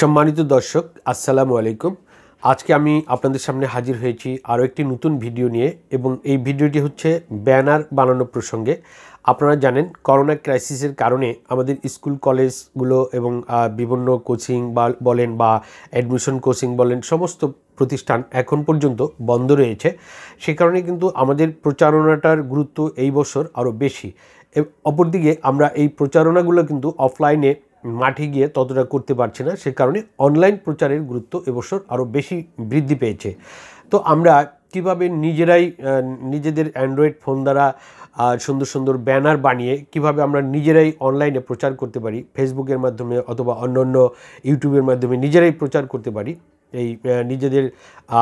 সম্মানিত দর্শক আসসালামু আলাইকুম আজকে আমি আপনাদের সামনে হাজির হয়েছি আরও একটি নতুন ভিডিও নিয়ে এবং এই ভিডিওটি হচ্ছে ব্যানার বানানো প্রসঙ্গে আপনারা জানেন করোনা ক্রাইসিসের কারণে আমাদের স্কুল কলেজগুলো এবং বিভিন্ন কোচিং বা বলেন বা অ্যাডমিশন কোচিং বলেন সমস্ত প্রতিষ্ঠান এখন পর্যন্ত বন্ধ রয়েছে সে কারণে কিন্তু আমাদের প্রচারণাটার গুরুত্ব এই বছর আরও বেশি অপরদিকে আমরা এই প্রচারণাগুলো কিন্তু অফলাইনে মাঠে গিয়ে ততটা করতে পারছে না সে কারণে অনলাইন প্রচারের গুরুত্ব এবছর আরও বেশি বৃদ্ধি পেয়েছে তো আমরা কিভাবে নিজেরাই নিজেদের অ্যান্ড্রয়েড ফোন দ্বারা সুন্দর সুন্দর ব্যানার বানিয়ে কিভাবে আমরা নিজেরাই অনলাইনে প্রচার করতে পারি ফেসবুকের মাধ্যমে অথবা অন্যান্য ইউটিউবের মাধ্যমে নিজেরাই প্রচার করতে পারি এই নিজেদের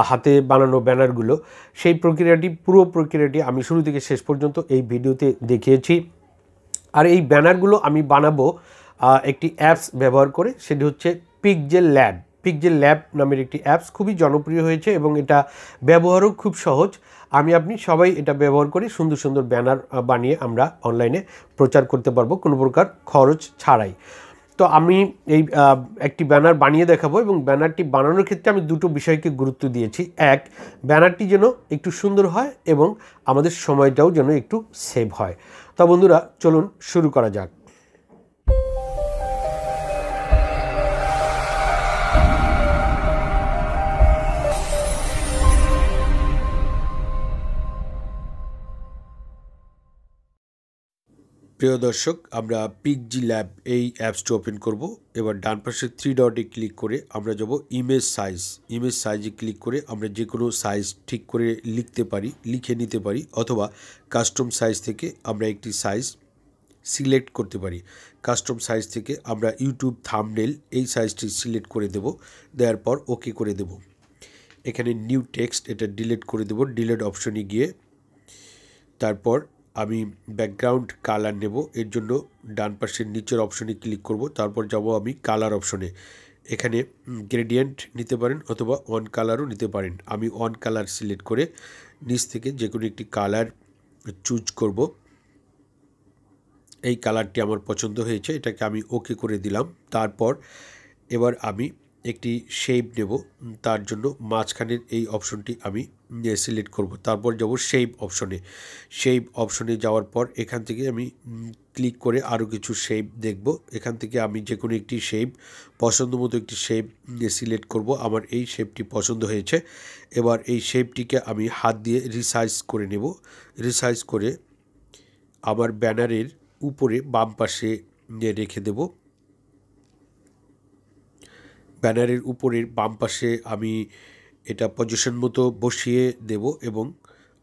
হাতে বানানো ব্যানারগুলো সেই প্রক্রিয়াটি পুরো প্রক্রিয়াটি আমি শুরু থেকে শেষ পর্যন্ত এই ভিডিওতে দেখিয়েছি আর এই ব্যানারগুলো আমি বানাবো একটি অ্যাপস ব্যবহার করে সেটি হচ্ছে পিকজেল ল্যাব পিকজেল ল্যাব নামের একটি অ্যাপস খুবই জনপ্রিয় হয়েছে এবং এটা ব্যবহারও খুব সহজ আমি আপনি সবাই এটা ব্যবহার করে সুন্দর সুন্দর ব্যানার বানিয়ে আমরা অনলাইনে প্রচার করতে পারবো কোনো প্রকার খরচ ছাড়াই তো আমি এই একটি ব্যানার বানিয়ে দেখাবো এবং ব্যানারটি বানানোর ক্ষেত্রে আমি দুটো বিষয়কে গুরুত্ব দিয়েছি এক ব্যানারটি যেন একটু সুন্দর হয় এবং আমাদের সময়টাও যেন একটু সেভ হয় তা বন্ধুরা চলুন শুরু করা যাক প্রিয় দর্শক আমরা পিকজি ল্যাব এই অ্যাপসটি ওপেন করব এবার ডান পাশে থ্রি ডটে ক্লিক করে আমরা যাব ইমেজ সাইজ ইমেজ সাইজে ক্লিক করে আমরা যে কোনো সাইজ ঠিক করে লিখতে পারি লিখে নিতে পারি অথবা কাস্টম সাইজ থেকে আমরা একটি সাইজ সিলেক্ট করতে পারি কাস্টম সাইজ থেকে আমরা ইউটিউব থামনেল এই সাইজটি সিলেক্ট করে দেব দেওয়ার পর ওকে করে দেব এখানে নিউ টেক্সট এটা ডিলিট করে দেব ডিলেট অপশনে গিয়ে তারপর আমি ব্যাকগ্রাউন্ড কালার নেব এর জন্য ডান পাশের নিচের অপশনে ক্লিক করব তারপর যাব আমি কালার অপশনে এখানে গ্রেডিয়েন্ট নিতে পারেন অথবা অন কালারও নিতে পারেন আমি অন কালার সিলেক্ট করে নিচ থেকে যে কোনো একটি কালার চুজ করব এই কালারটি আমার পছন্দ হয়েছে এটাকে আমি ওকে করে দিলাম তারপর এবার আমি একটি শেপ নেব তার জন্য মাঝখানের এই অপশনটি আমি সিলেক্ট করব তারপর যাব শেপ অপশনে শেপ অপশনে যাওয়ার পর এখান থেকে আমি ক্লিক করে আরও কিছু শেপ দেখব এখান থেকে আমি যে কোনো একটি শেপ পছন্দ মতো একটি শেপ সিলেক্ট করব আমার এই শেপটি পছন্দ হয়েছে এবার এই শেপটিকে আমি হাত দিয়ে রিসাইজ করে নেব রিসাইজ করে আমার ব্যানারের উপরে বাম পাশে রেখে দেবো ব্যানারের উপরের বাম পাশে আমি এটা পজিশন মতো বসিয়ে দেব এবং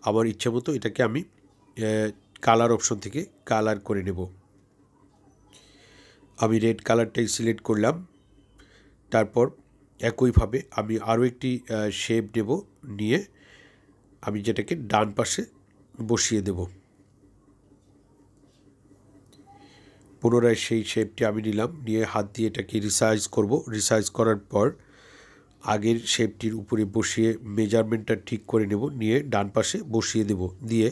আমার ইচ্ছা মতো এটাকে আমি কালার অপশন থেকে কালার করে নেব আমি রেড কালারটাই সিলেক্ট করলাম তারপর একইভাবে আমি আরও একটি শেপ নেব নিয়ে আমি যেটাকে ডান পাশে বসিয়ে দেবো পুনরায় সেই শেপটি আমি নিলাম নিয়ে হাত দিয়ে এটাকে রিসাইজ করব রিসাইজ করার পর আগের শেপটির উপরে বসিয়ে মেজারমেন্টটা ঠিক করে নেব নিয়ে ডান পাশে বসিয়ে দেব দিয়ে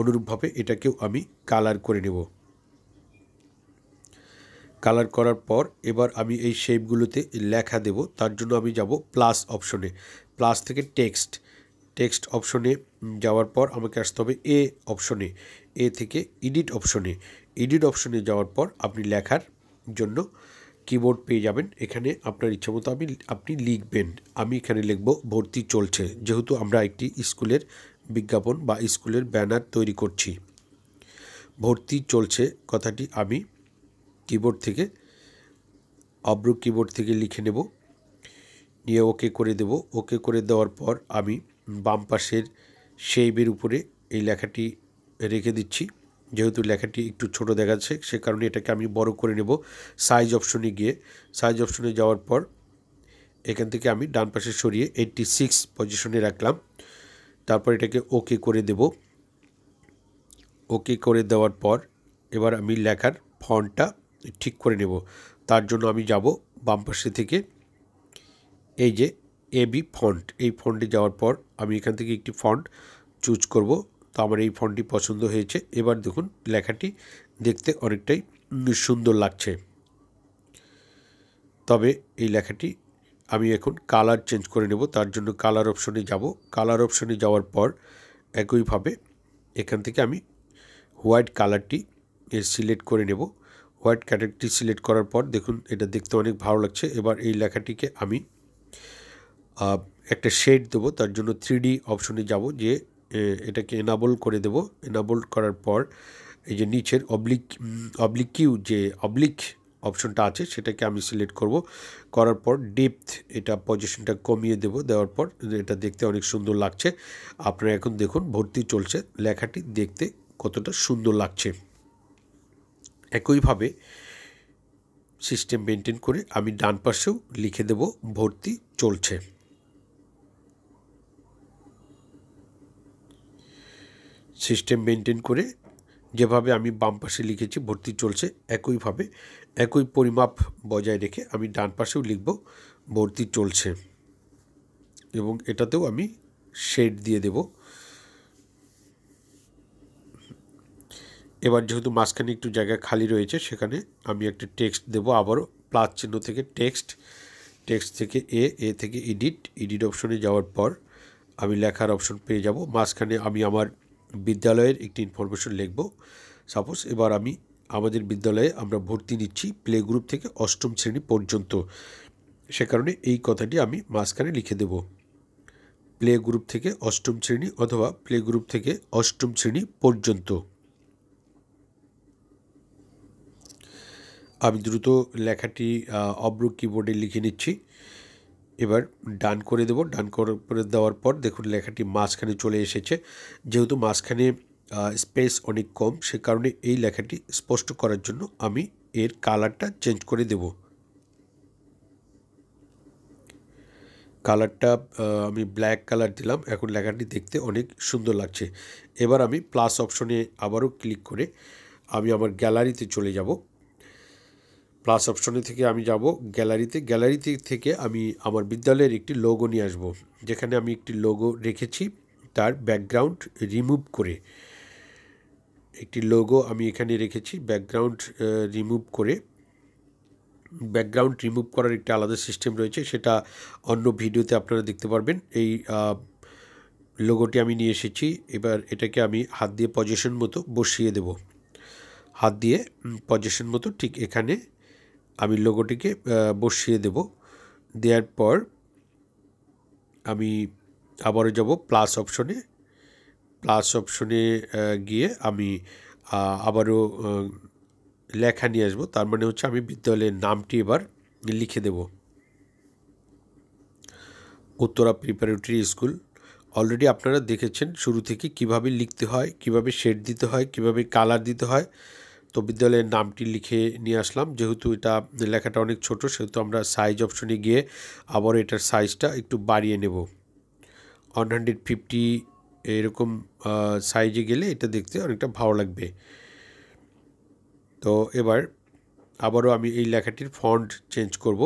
অনুরূপভাবে এটাকেও আমি কালার করে নেব কালার করার পর এবার আমি এই শেপগুলোতে লেখা দেব তার জন্য আমি যাব প্লাস অপশনে প্লাস থেকে টেক্সট টেক্সট অপশনে যাওয়ার পর আমাকে আসতে হবে এ অপশনে এ থেকে ইডিট অপশনে এডিট অপশনে যাওয়ার পর আপনি লেখার জন্য কিবোর্ড পেয়ে যাবেন এখানে আপনার মতো আমি আপনি লিখবেন আমি এখানে লিখব ভর্তি চলছে যেহেতু আমরা একটি স্কুলের বিজ্ঞাপন বা স্কুলের ব্যানার তৈরি করছি ভর্তি চলছে কথাটি আমি কিবোর্ড থেকে অব্রু কিবোর্ড থেকে লিখে নেব নিয়ে ওকে করে দেব ওকে করে দেওয়ার পর আমি বাম পাশের সেইবের উপরে এই লেখাটি রেখে দিচ্ছি যেহেতু লেখাটি একটু ছোট দেখাচ্ছে সে কারণে এটাকে আমি বড় করে নেব সাইজ অপশনে গিয়ে সাইজ অপশনে যাওয়ার পর এখান থেকে আমি ডান পাশে সরিয়ে এইটটি সিক্স পজিশনে রাখলাম তারপর এটাকে ওকে করে দেব ওকে করে দেওয়ার পর এবার আমি লেখার ফন্টটা ঠিক করে নেব তার জন্য আমি যাব বাম পাশে থেকে এই যে এবি ফন্ট এই ফন্টে যাওয়ার পর আমি এখান থেকে একটি ফন্ট চুজ করব তো আমার এই ফোনটি পছন্দ হয়েছে এবার দেখুন লেখাটি দেখতে অনেকটাই সুন্দর লাগছে তবে এই লেখাটি আমি এখন কালার চেঞ্জ করে নেব তার জন্য কালার অপশনে যাব কালার অপশনে যাওয়ার পর একইভাবে এখান থেকে আমি হোয়াইট কালারটি সিলেক্ট করে নেব হোয়াইট ক্যাটারটি সিলেক্ট করার পর দেখুন এটা দেখতে অনেক ভালো লাগছে এবার এই লেখাটিকে আমি একটা শেড দেবো তার জন্য থ্রি অপশনে যাব যে এটাকে এনাবল করে দেব এনাবল করার পর এই যে নিচের অবলিক অবলিক কিউ যে অবলিক অপশনটা আছে সেটাকে আমি সিলেক্ট করব করার পর ডেপথ এটা পজিশনটা কমিয়ে দেব দেওয়ার পর এটা দেখতে অনেক সুন্দর লাগছে আপনারা এখন দেখুন ভর্তি চলছে লেখাটি দেখতে কতটা সুন্দর লাগছে একইভাবে সিস্টেম মেনটেন করে আমি ডান পাশেও লিখে দেব ভর্তি চলছে সিস্টেম মেনটেন করে যেভাবে আমি বাম পাশে লিখেছি ভর্তি চলছে একইভাবে একই পরিমাপ বজায় রেখে আমি ডান পাশেও লিখব ভর্তি চলছে এবং এটাতেও আমি শেড দিয়ে দেব এবার যেহেতু মাঝখানে একটু জায়গা খালি রয়েছে সেখানে আমি একটা টেক্সট দেব আবারও প্লাস চিহ্ন থেকে টেক্সট টেক্সট থেকে এ এ থেকে এডিট এডিট অপশনে যাওয়ার পর আমি লেখার অপশন পেয়ে যাব মাঝখানে আমি আমার বিদ্যালয়ের একটি ইনফরমেশন লিখব সাপোজ এবার আমি আমাদের বিদ্যালয়ে আমরা ভর্তি নিচ্ছি প্লে গ্রুপ থেকে অষ্টম শ্রেণী পর্যন্ত সে কারণে এই কথাটি আমি মাঝখানে লিখে দেব প্লে গ্রুপ থেকে অষ্টম শ্রেণী অথবা প্লে গ্রুপ থেকে অষ্টম শ্রেণী পর্যন্ত আমি দ্রুত লেখাটি অব্রুক কিবোর্ডে লিখে নিচ্ছি এবার ডান করে দেব ডান করে দেওয়ার পর দেখুন লেখাটি মাঝখানে চলে এসেছে যেহেতু মাঝখানে স্পেস অনেক কম সে কারণে এই লেখাটি স্পষ্ট করার জন্য আমি এর কালারটা চেঞ্জ করে দেব কালারটা আমি ব্ল্যাক কালার দিলাম এখন লেখাটি দেখতে অনেক সুন্দর লাগছে এবার আমি প্লাস অপশনে আবারও ক্লিক করে আমি আমার গ্যালারিতে চলে যাব প্লাস অপশনে থেকে আমি যাব গ্যালারিতে গ্যালারিতে থেকে আমি আমার বিদ্যালয়ের একটি লোগো নিয়ে আসব যেখানে আমি একটি লোগো রেখেছি তার ব্যাকগ্রাউন্ড রিমুভ করে একটি লোগো আমি এখানে রেখেছি ব্যাকগ্রাউন্ড রিমুভ করে ব্যাকগ্রাউন্ড রিমুভ করার একটি আলাদা সিস্টেম রয়েছে সেটা অন্য ভিডিওতে আপনারা দেখতে পারবেন এই লোগোটি আমি নিয়ে এসেছি এবার এটাকে আমি হাত দিয়ে পজিশন মতো বসিয়ে দেব হাত দিয়ে পজিশন মতো ঠিক এখানে আমি লোগোটিকে বসিয়ে দেব দেওয়ার পর আমি আবারও যাব প্লাস অপশনে প্লাস অপশনে গিয়ে আমি আবারও লেখা নিয়ে আসবো তার মানে হচ্ছে আমি বিদ্যালয়ের নামটি এবার লিখে দেব উত্তরা প্রিপারেটরি স্কুল অলরেডি আপনারা দেখেছেন শুরু থেকে কিভাবে লিখতে হয় কিভাবে শেড দিতে হয় কিভাবে কালার দিতে হয় তো বিদ্যালয়ের নামটি লিখে নিয়ে আসলাম যেহেতু এটা লেখাটা অনেক ছোট সেহেতু আমরা সাইজ অপশনে গিয়ে আবার এটার সাইজটা একটু বাড়িয়ে নেব ওয়ান হান্ড্রেড ফিফটি এরকম সাইজে গেলে এটা দেখতে অনেকটা ভালো লাগবে তো এবার আবারও আমি এই লেখাটির ফন্ট চেঞ্জ করব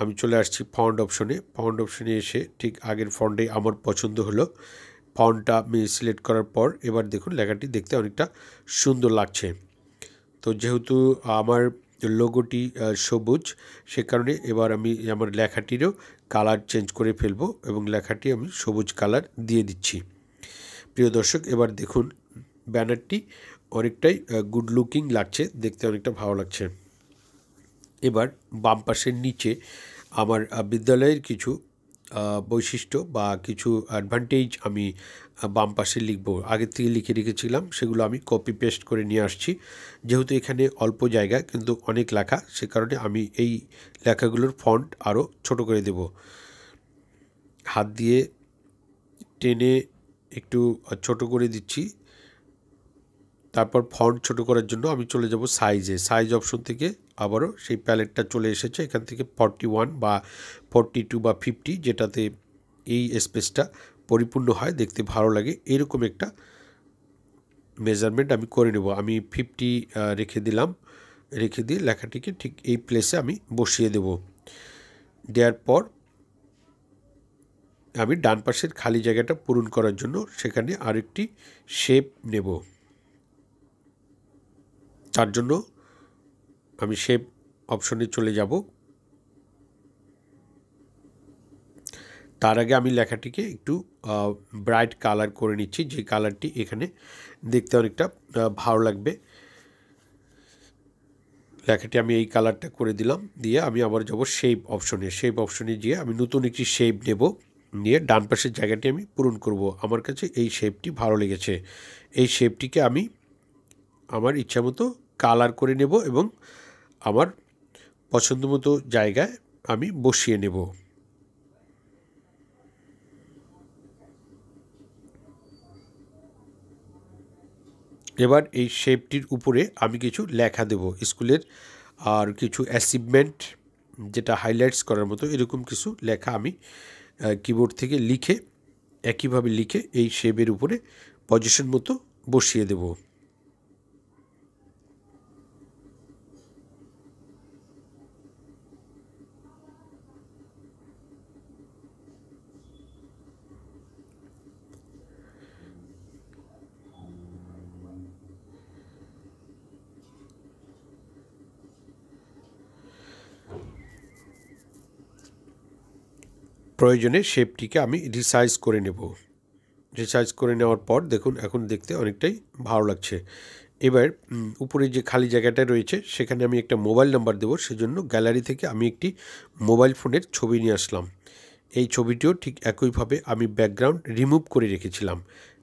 আমি চলে আসছি ফন্ড অপশনে ফন্ড অপশনে এসে ঠিক আগের ফন্টে আমার পছন্দ হলো ফন্ডটা আমি সিলেক্ট করার পর এবার দেখুন লেখাটি দেখতে অনেকটা সুন্দর লাগছে তো যেহেতু আমার লোগোটি সবুজ সে কারণে এবার আমি আমার লেখাটিরও কালার চেঞ্জ করে ফেলব এবং লেখাটি আমি সবুজ কালার দিয়ে দিচ্ছি প্রিয় দর্শক এবার দেখুন ব্যানারটি অনেকটাই গুড লুকিং লাগছে দেখতে অনেকটা ভালো লাগছে এবার বাম পাশের নিচে আমার বিদ্যালয়ের কিছু বৈশিষ্ট্য বা কিছু অ্যাডভান্টেজ আমি বাম পাশে লিখব আগের থেকে লিখে রেখেছিলাম সেগুলো আমি কপি পেস্ট করে নিয়ে আসছি যেহেতু এখানে অল্প জায়গা কিন্তু অনেক লেখা সে কারণে আমি এই লেখাগুলোর ফন্ট আরও ছোট করে দেব হাত দিয়ে টেনে একটু ছোট করে দিচ্ছি তারপর ফন্ট ছোট করার জন্য আমি চলে যাব সাইজে সাইজ অপশন থেকে আবারও সেই প্যালেটটা চলে এসেছে এখান থেকে ফর্টি ওয়ান বা ফর্টি টু বা ফিফটি যেটাতে এই স্পেসটা পরিপূর্ণ হয় দেখতে ভালো লাগে এরকম একটা মেজারমেন্ট আমি করে নেব আমি ফিফটি রেখে দিলাম রেখে দিয়ে লেখাটিকে ঠিক এই প্লেসে আমি বসিয়ে দেব দেওয়ার পর আমি ডান পাশের খালি জায়গাটা পূরণ করার জন্য সেখানে আরেকটি শেপ নেব তার জন্য আমি শেপ অপশনে চলে যাব তার আগে আমি লেখাটিকে একটু ব্রাইট কালার করে নিচ্ছি যে কালারটি এখানে দেখতে অনেকটা ভালো লাগবে লেখাটি আমি এই কালারটা করে দিলাম দিয়ে আমি আবার যাব শেপ অপশনে শেপ অপশনে গিয়ে আমি নতুন একটি শেপ নেব নিয়ে ডান পাশের জায়গাটি আমি পূরণ করব আমার কাছে এই শেপটি ভালো লেগেছে এই শেপটিকে আমি আমার ইচ্ছামতো কালার করে নেব এবং আমার পছন্দ মতো জায়গায় আমি বসিয়ে নেব এবার এই শেপটির উপরে আমি কিছু লেখা দেব স্কুলের আর কিছু অ্যাচিভমেন্ট যেটা হাইলাইটস করার মতো এরকম কিছু লেখা আমি কিবোর্ড থেকে লিখে একইভাবে লিখে এই শেপের উপরে পজিশন মতো বসিয়ে দেবো প্রয়োজনে শেপটিকে আমি রিসাইজ করে নেব রিসাইজ করে নেওয়ার পর দেখুন এখন দেখতে অনেকটাই ভালো লাগছে এবার উপরে যে খালি জায়গাটা রয়েছে সেখানে আমি একটা মোবাইল নাম্বার দেবো সেজন্য গ্যালারি থেকে আমি একটি মোবাইল ফোনের ছবি নিয়ে আসলাম এই ছবিটিও ঠিক একইভাবে আমি ব্যাকগ্রাউন্ড রিমুভ করে রেখেছিলাম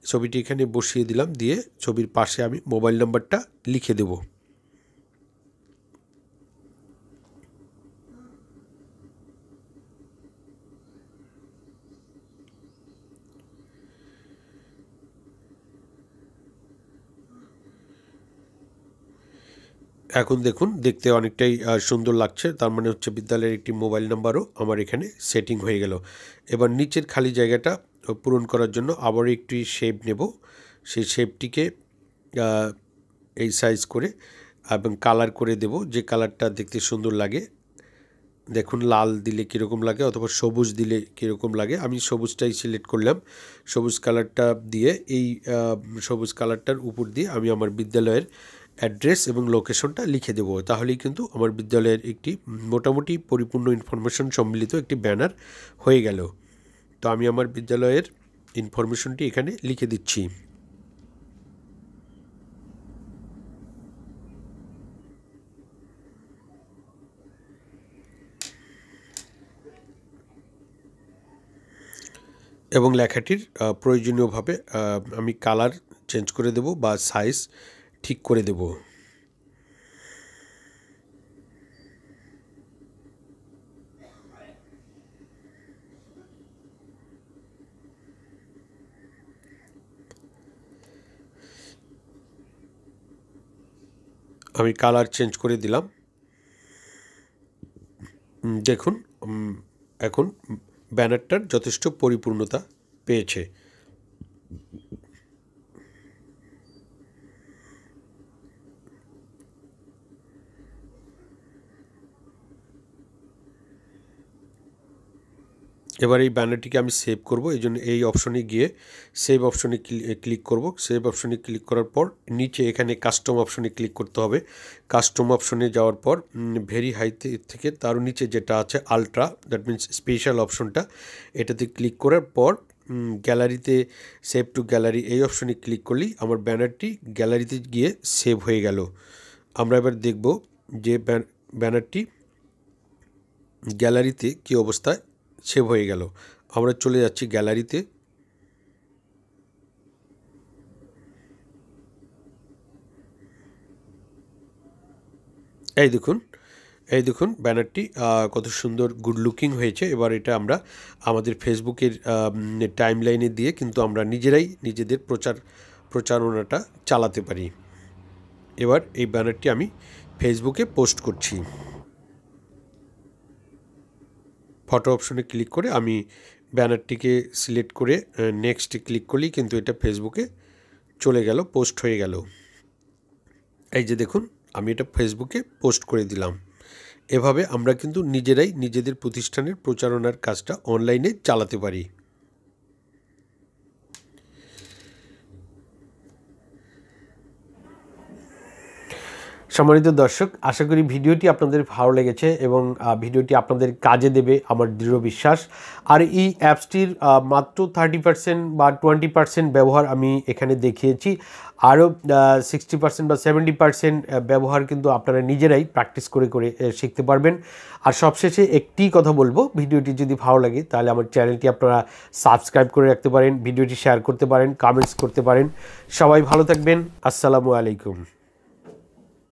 ছবিটি এখানে বসিয়ে দিলাম দিয়ে ছবির পাশে আমি মোবাইল নাম্বারটা লিখে দেবো এখন দেখুন দেখতে অনেকটাই সুন্দর লাগছে তার মানে হচ্ছে বিদ্যালয়ের একটি মোবাইল নাম্বারও আমার এখানে সেটিং হয়ে গেল এবার নিচের খালি জায়গাটা পূরণ করার জন্য আবার একটি শেপ নেব সেই শেপটিকে এই সাইজ করে এবং কালার করে দেব যে কালারটা দেখতে সুন্দর লাগে দেখুন লাল দিলে কীরকম লাগে অথবা সবুজ দিলে কীরকম লাগে আমি সবুজটাই সিলেক্ট করলাম সবুজ কালারটা দিয়ে এই সবুজ কালারটার উপর দিয়ে আমি আমার বিদ্যালয়ের অ্যাড্রেস এবং লোকেশনটা লিখে দেবো তাহলেই কিন্তু আমার বিদ্যালয়ের একটি মোটামুটি পরিপূর্ণ ইনফরমেশন সম্মিলিত একটি ব্যানার হয়ে গেল তো আমি আমার বিদ্যালয়ের ইনফরমেশনটি এখানে লিখে দিচ্ছি এবং লেখাটির প্রয়োজনীয়ভাবে আমি কালার চেঞ্জ করে দেব বা সাইজ ঠিক করে দেব আমি কালার চেঞ্জ করে দিলাম দেখুন এখন ব্যানারটার যথেষ্ট পরিপূর্ণতা পেয়েছে এবার এই ব্যানারটিকে আমি সেভ করব এই জন্য এই অপশনে গিয়ে সেভ অপশনে ক্লিক করব সেভ অপশনে ক্লিক করার পর নিচে এখানে কাস্টম অপশনে ক্লিক করতে হবে কাস্টম অপশনে যাওয়ার পর ভেরি হাই থেকে তার নিচে যেটা আছে আলট্রা দ্যাট মিনস স্পেশাল অপশনটা এটাতে ক্লিক করার পর গ্যালারিতে সেভ টু গ্যালারি এই অপশনে ক্লিক করলেই আমার ব্যানারটি গ্যালারিতে গিয়ে সেভ হয়ে গেল আমরা এবার দেখব যে ব্যানারটি গ্যালারিতে কি অবস্থায় সেভ হয়ে গেল আমরা চলে যাচ্ছি গ্যালারিতে এই দেখুন এই দেখুন ব্যানারটি কত সুন্দর গুড লুকিং হয়েছে এবার এটা আমরা আমাদের ফেসবুকের টাইম লাইনে দিয়ে কিন্তু আমরা নিজেরাই নিজেদের প্রচার প্রচারণাটা চালাতে পারি এবার এই ব্যানারটি আমি ফেসবুকে পোস্ট করছি ফটো অপশনে ক্লিক করে আমি ব্যানারটিকে সিলেক্ট করে নেক্সট ক্লিক করলেই কিন্তু এটা ফেসবুকে চলে গেল পোস্ট হয়ে গেল এই যে দেখুন আমি এটা ফেসবুকে পোস্ট করে দিলাম এভাবে আমরা কিন্তু নিজেরাই নিজেদের প্রতিষ্ঠানের প্রচারণার কাজটা অনলাইনে চালাতে পারি সম্মানিত দর্শক আশা করি ভিডিওটি আপনাদের ভালো লেগেছে এবং ভিডিওটি আপনাদের কাজে দেবে আমার দৃঢ় বিশ্বাস আর এই অ্যাপসটির মাত্র থার্টি পার্সেন্ট বা টোয়েন্টি পার্সেন্ট ব্যবহার আমি এখানে দেখিয়েছি আরও সিক্সটি পার্সেন্ট বা সেভেন্টি পার্সেন্ট ব্যবহার কিন্তু আপনারা নিজেরাই প্র্যাকটিস করে করে শিখতে পারবেন আর সবশেষে একটি কথা বলবো ভিডিওটি যদি ভালো লাগে তাহলে আমার চ্যানেলটি আপনারা সাবস্ক্রাইব করে রাখতে পারেন ভিডিওটি শেয়ার করতে পারেন কমেন্টস করতে পারেন সবাই ভালো থাকবেন আসসালামু আলাইকুম